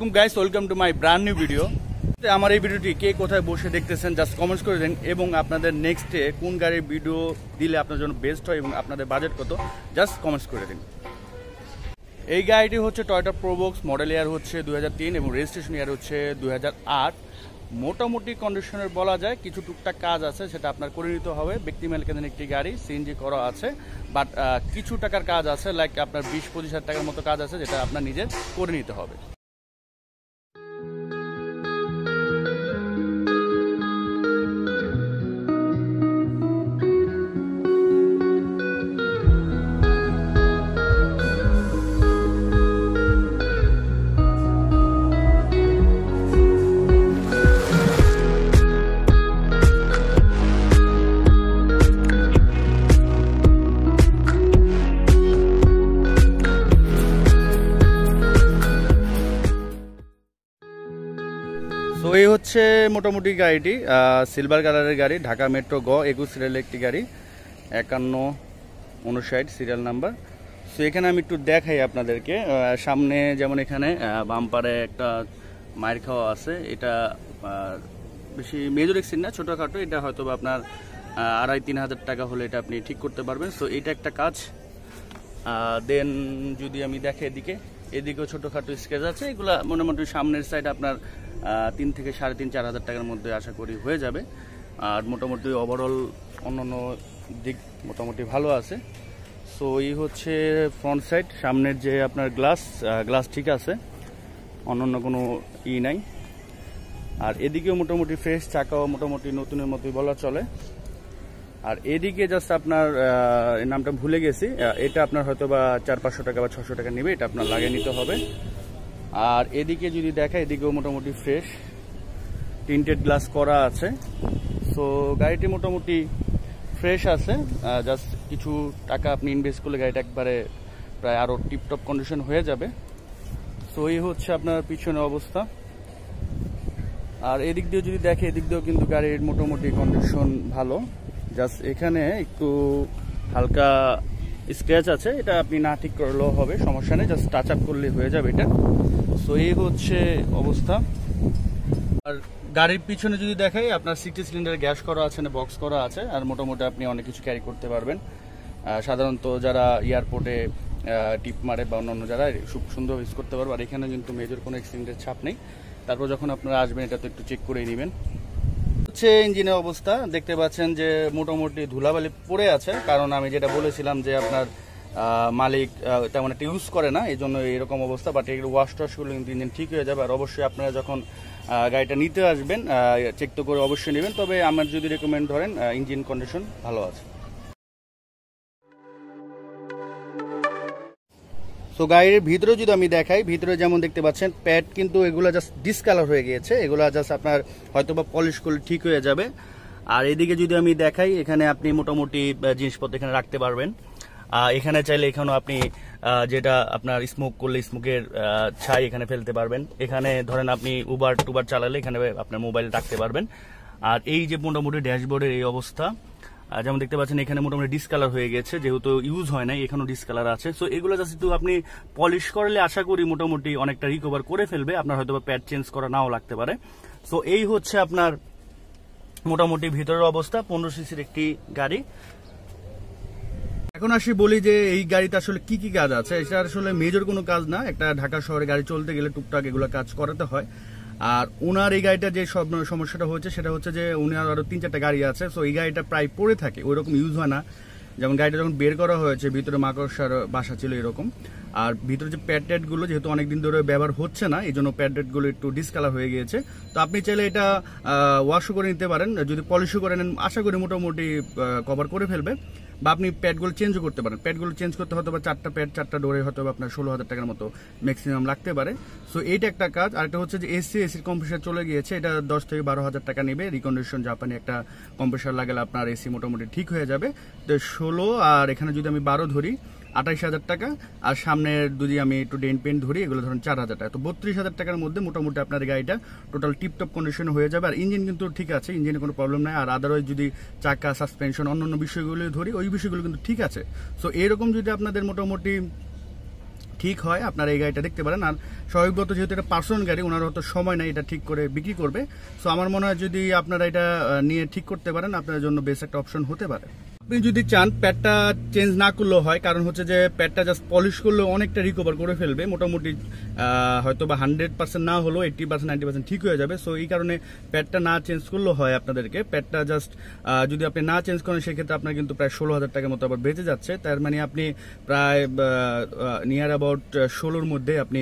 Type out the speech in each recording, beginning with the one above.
আসসালামাইকুম guys welcome to my brand new video আমার এই ভিডিওটি কে কোথায় বসে দেখতেছেন জাস্ট কমেন্টস করে দেন এবং আপনাদের নেক্সটে কোন গাড়ির ভিডিও দিলে আপনার জন্য বেস্ট হয় এবং আপনাদের বাজেট কত জাস্ট কমেন্টস করে দিন এই গাড়িটি হচ্ছে টয়টা প্রোবক্স মডেল ইয়ার হচ্ছে দু এবং রেজিস্ট্রেশন ইয়ার হচ্ছে দু মোটামুটি কন্ডিশনের বলা যায় কিছু টুকটাক কাজ আছে সেটা আপনার করে নিতে হবে ব্যক্তি মালিকাধীন একটি গাড়ি সিএনজি করা আছে বাট কিছু টাকার কাজ আছে লাইক আপনার বিশ পঁচিশ হাজার টাকার মতো কাজ আছে যেটা আপনার নিজের করে নিতে হবে হচ্ছে মোটামুটি গাড়িটি সিলভার কালারের গাড়ি ঢাকা মেট্রো গ একুশ রেল একটি গাড়ি একান্ন উনষাট সিরিয়াল নাম্বার সো এখানে আমি একটু দেখাই আপনাদেরকে সামনে যেমন এখানে বাম্পারে একটা মায়ের খাওয়া আছে এটা বেশি মেজর এক্সিন না ছোটোখাটো এটা হয়তো বা আপনার আড়াই তিন হাজার টাকা হলে এটা আপনি ঠিক করতে পারবেন সো এটা একটা কাজ দেন যদি আমি দেখে এদিকে এদিকেও ছোটোখাটো স্কেচ আছে এগুলা মোটামুটি সামনের সাইড আপনার তিন থেকে সাড়ে তিন চার হাজার টাকার মধ্যে আশা করি হয়ে যাবে আর মোটামুটি ওভারঅল অন্যান্য দিক মোটামুটি ভালো আছে সো এই হচ্ছে ফ্রন্ট সাইড সামনের যে আপনার গ্লাস গ্লাস ঠিক আছে অন্যান্য কোনো ই নাই আর এদিকেও মোটামুটি ফ্রেশ চাকাও মোটামুটি নতুনের মতোই বলা চলে আর এদিকে জাস্ট আপনার নামটা ভুলে গেছি এটা আপনার হয়তো বা চার পাঁচশো টাকা বা ছশো টাকা নেবে এটা আপনার লাগিয়ে নিতে হবে আর এদিকে যদি দেখা এদিকেও মোটামুটি ফ্রেশ টিন্টেড গ্লাস করা আছে সো গাড়িটি মোটামুটি ফ্রেশ আছে জাস্ট কিছু টাকা আপনি ইনভেস্ট করলে গাড়িটা একবারে প্রায় আরও টিপটপ কন্ডিশন হয়ে যাবে সো এই হচ্ছে আপনার পিছনে অবস্থা আর এদিক দিয়েও যদি দেখে এদিক দিয়েও কিন্তু গাড়ির মোটামুটি কন্ডিশন ভালো জাস্ট এখানে একটু হালকা স্ক্র্যাচ আছে এটা আপনি না ঠিক করলেও হবে সমস্যা নেই জাস্ট টাচ আপ করলে হয়ে যাবে এটা সো এই হচ্ছে অবস্থা আর গাড়ির পিছনে যদি দেখাই আপনার সিটি সিলিন্ডার গ্যাস করা আছে না মানে বক্স করা আছে আর মোটামুটি আপনি অনেক কিছু ক্যারি করতে পারবেন সাধারণত যারা এয়ারপোর্টে টিপ মারে বা অন্যান্য যারা খুব সুন্দর ইউজ করতে পারবে আর এখানে কিন্তু মেজর কোনো এক্সিডেন্টের ছাপ নেই তারপর যখন আপনারা আসবেন এটা তো একটু চেক করে নেবেন হচ্ছে ইঞ্জিনের অবস্থা দেখতে পাচ্ছেন যে মোটামুটি ধুলাবালি পড়ে আছে কারণ আমি যেটা বলেছিলাম যে আপনার মালিক তেমন একটা ইউজ করে না এই জন্য এরকম অবস্থা বাট এগুলো ওয়াশ টশগুলো কিন্তু ইঞ্জিন ঠিক হয়ে যাবে আর অবশ্যই আপনারা যখন গাড়িটা নিতে আসবেন চেক তো করে অবশ্যই নেবেন তবে আমার যদি রেকমেন্ড ধরেন ইঞ্জিন কন্ডিশন ভালো আছে সো গাড়ির ভিতরে যদি আমি দেখাই ভিতরে যেমন দেখতে পাচ্ছেন প্যাড কিন্তু এগুলো জাস্ট ডিসকালার হয়ে গিয়েছে এগুলো জাস্ট আপনার হয়তো বা পলিশ করলে ঠিক হয়ে যাবে আর এদিকে যদি আমি দেখাই এখানে আপনি মোটামুটি জিনিসপত্র এখানে রাখতে পারবেন এখানে চাইলে এখানেও আপনি যেটা আপনার স্মোক করলে স্মোকের ছাই এখানে ফেলতে পারবেন এখানে ধরেন আপনি উবার টুবার চালালে এখানে আপনার মোবাইল রাখতে পারবেন আর এই যে মোটামুটি ড্যাশবোর্ডের এই অবস্থা যেমন দেখতে পাচ্ছেন এখানে মোটামুটি ডিসকালার হয়ে গেছে যেহেতু ইউজ হয় নাই এখানেও ডিসকালার আছে সো এগুলো জাস্ট একটু আপনি পলিশ করলে আশা করি মোটামুটি অনেকটা রিকভার করে ফেলবে আপনার হয়তো প্যাড চেঞ্জ করা নাও লাগতে পারে সো এই হচ্ছে আপনার মোটামুটি ভিতরের অবস্থা পনেরো সিসির একটি গাড়ি এখন আসি বলি যে এই গাড়িতে আসলে কি কি কাজ আছে এটা আসলে মেজর কোনো কাজ না একটা ঢাকা শহরে গাড়ি চলতে গেলে টুকটাক এগুলো কাজ করাতে হয় আর ওনার এই গাড়িটা যে সব সমস্যাটা হয়েছে সেটা হচ্ছে যে উনার আরও তিন চারটা গাড়ি আছে সো এই গাড়িটা প্রায় পড়ে থাকে ওই রকম ইউজ হয় না যেমন গাড়িটা যখন বের করা হয়েছে ভিতরে মাকড়সার বাসা ছিল এরকম আর ভিতরে যে প্যাডেটগুলো যেহেতু অনেকদিন ধরে ব্যবহার হচ্ছে না এই জন্য প্যাডেটগুলো একটু ডিসকালার হয়ে গিয়েছে তো আপনি চাইলে এটা ওয়াশও করে নিতে পারেন যদি পলিশও করে নেন আশা করি মোটামুটি কভার করে ফেলবে বা আপনি প্যাডগুলো চেঞ্জও করতে পারেন প্যাডগুলো চেঞ্জ করতে হয়তো বা চারটা প্যাড চারটা ডোরে হয়তো বা আপনার ষোলো হাজার টাকার মতো ম্যাক্সিমাম লাগতে পারে সো এইটা একটা কাজ আরেকটা হচ্ছে যে এসি এসির কম্প্রেসার চলে গিয়েছে এটা দশ থেকে বারো হাজার টাকা নেবে রিকন্ডিশন জাপানি একটা কম্প্রেসার লাগালে আপনার এসি মোটামুটি ঠিক হয়ে যাবে তো ষোলো আর এখানে যদি আমি বারো ধরি আঠাইশ হাজার টাকা আর সামনের যদি আমি একটু ডেন পেন ধরি এগুলো ধরুন চার হাজার টাকা তো বত্রিশ হাজার টাকার মধ্যে মোটামুটি আপনার গাড়িটা টোটাল টিপটপ কন্ডিশন হয়ে যাবে আর ইঞ্জিন কিন্তু ঠিক আছে ইঞ্জিনে কোনো প্রবলেম নাই আর আদারওয়াইজ যদি চাকা সাসপেনশন অন্যান্য বিষয়গুলো ধরি ওই বিষয়গুলো কিন্তু ঠিক আছে সো এরকম যদি আপনাদের মোটামুটি ঠিক হয় আপনারা এই গাড়িটা দেখতে পারেন আর স্বাভাবিকগত যেহেতু এটা পার্সোনাল গাড়ি ওনার হয়তো সময় নেই এটা ঠিক করে বিক্রি করবে সো আমার মনে হয় যদি আপনারা এটা নিয়ে ঠিক করতে পারেন আপনাদের জন্য বেশ একটা অপশন হতে পারে আপনি যদি চান প্যাডটা চেঞ্জ না করলেও হয় কারণ হচ্ছে যে প্যাডটা জাস্ট পলিশ করলে অনেকটা রিকভার করে ফেলবে মোটামুটি হয়তো বা হান্ড্রেড পার্সেন্ট না হলেও এইট্টি পার্সেন্ট নাইনটি পার্সেন্ট ঠিক হয়ে যাবে সো এই কারণে প্যাডটা না চেঞ্জ করলেও হয় আপনাদেরকে প্যাডটা জাস্ট যদি আপনি না চেঞ্জ করেন সেক্ষেত্রে আপনার কিন্তু প্রায় ষোলো হাজার টাকার মতো আবার বেঁচে যাচ্ছে তার মানে আপনি প্রায় নিয়ার অ্যাবাউট ষোলোর মধ্যে আপনি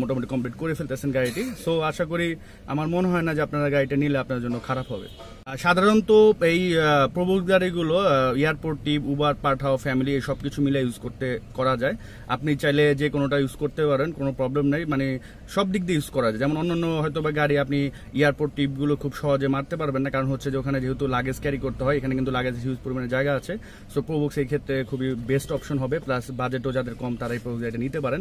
মোটামুটি কমপ্লিট করে ফেলতেছেন গাড়িটি সো আশা করি আমার মনে হয় না যে আপনারা গাড়িটা নিলে আপনার জন্য খারাপ হবে সাধারণত এই প্রবল গাড়িগুলো এয়ারপোর্ট টিপ উবার পাঠাও ফ্যামিলি সব কিছু মিলে ইউজ করতে করা যায় আপনি চাইলে যে কোনোটা ইউজ করতে পারেন কোনো প্রবলেম নেই মানে সব দিক দিয়ে ইউজ করা যায় যেমন অন্যান্য হয়তো বা গাড়ি আপনি এয়ারপোর্ট টিপগুলো খুব সহজে মারতে পারবেন না কারণ হচ্ছে যে ওখানে যেহেতু লাগেজ ক্যারি করতে হয় এখানে কিন্তু লাগেজ হিউজ পরিমাণে জায়গা আছে সো প্রোবক্স এই ক্ষেত্রে খুবই বেস্ট অপশন হবে প্লাস বাজেটও যাদের কম তারা এই প্রোবক্স গাড়িটা নিতে পারেন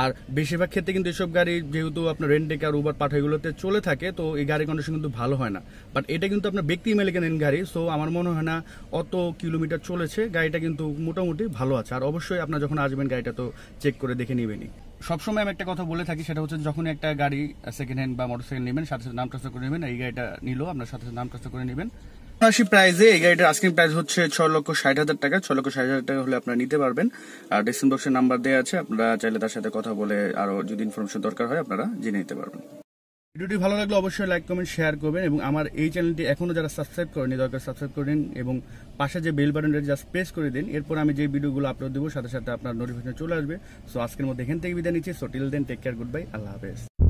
আর বেশিরভাগ ক্ষেত্রে কিন্তু এসব গাড়ি যেহেতু আপনার রেন্টেক আর উবার পাঠাইগুলোতে চলে থাকে তো এই গাড়ি কন্ডিশন কিন্তু ভালো হয় না বাট এটা কিন্তু আপনার ব্যক্তি মেলে কেনেন গাড়ি সো আমার মনে হয় না অত কিলোমিটার চলেছে গাড়িটা কিন্তু মোটামুটি ভালো আছে আর অবশ্যই আপনার যখন আসবেন গাড়িটা তো চেক করে দেখে নেবেনই সবসময় আমি একটা কথা বলে থাকি সেটা হচ্ছে যখন একটা গাড়ি সেকেন্ড হ্যান্ড বা মোটরসাইকেল নেবেন সাথে সাথে নাম ট্রান্সফার করে নেবেন এই গাড়িটা নিল আপনার সাথে সাথে নাম ট্রান্সফার করে নেবেন আসি প্রাইজে এই গাড়িটার আস্কিং প্রাইস হচ্ছে ছ লক্ষ ষাট হাজার টাকা ছ লক্ষ ষাট হাজার টাকা হলে আপনারা নিতে পারবেন আর ডিসক্রিপশন বক্সের নাম্বার দেওয়া আছে আপনারা চাইলে তার সাথে কথা বলে আরো যদি ইনফরমেশন দরকার হয় আপনারা জেনে নিতে পারবেন ভিডিওটি ভালো লাগলে অবশ্যই লাইক কমেন্ট শেয়ার করবেন এবং আমার এই চ্যানেলটি এখনও যারা সাবস্ক্রাইব করেনি দরকার সাবস্ক্রাইব করে নিন এবং পাশে যে বেল বাটনটা জাস্ট প্রেস করে দিন এরপর আমি যে ভিডিওগুলো আপলোড দেবো সাথে সাথে আপনার নোটিফিকেশন চলে আসবে সো আজকের মধ্যে এখান থেকে বিদায় নিচ্ছি so till then take care goodbye আল্লাহ হাফেজ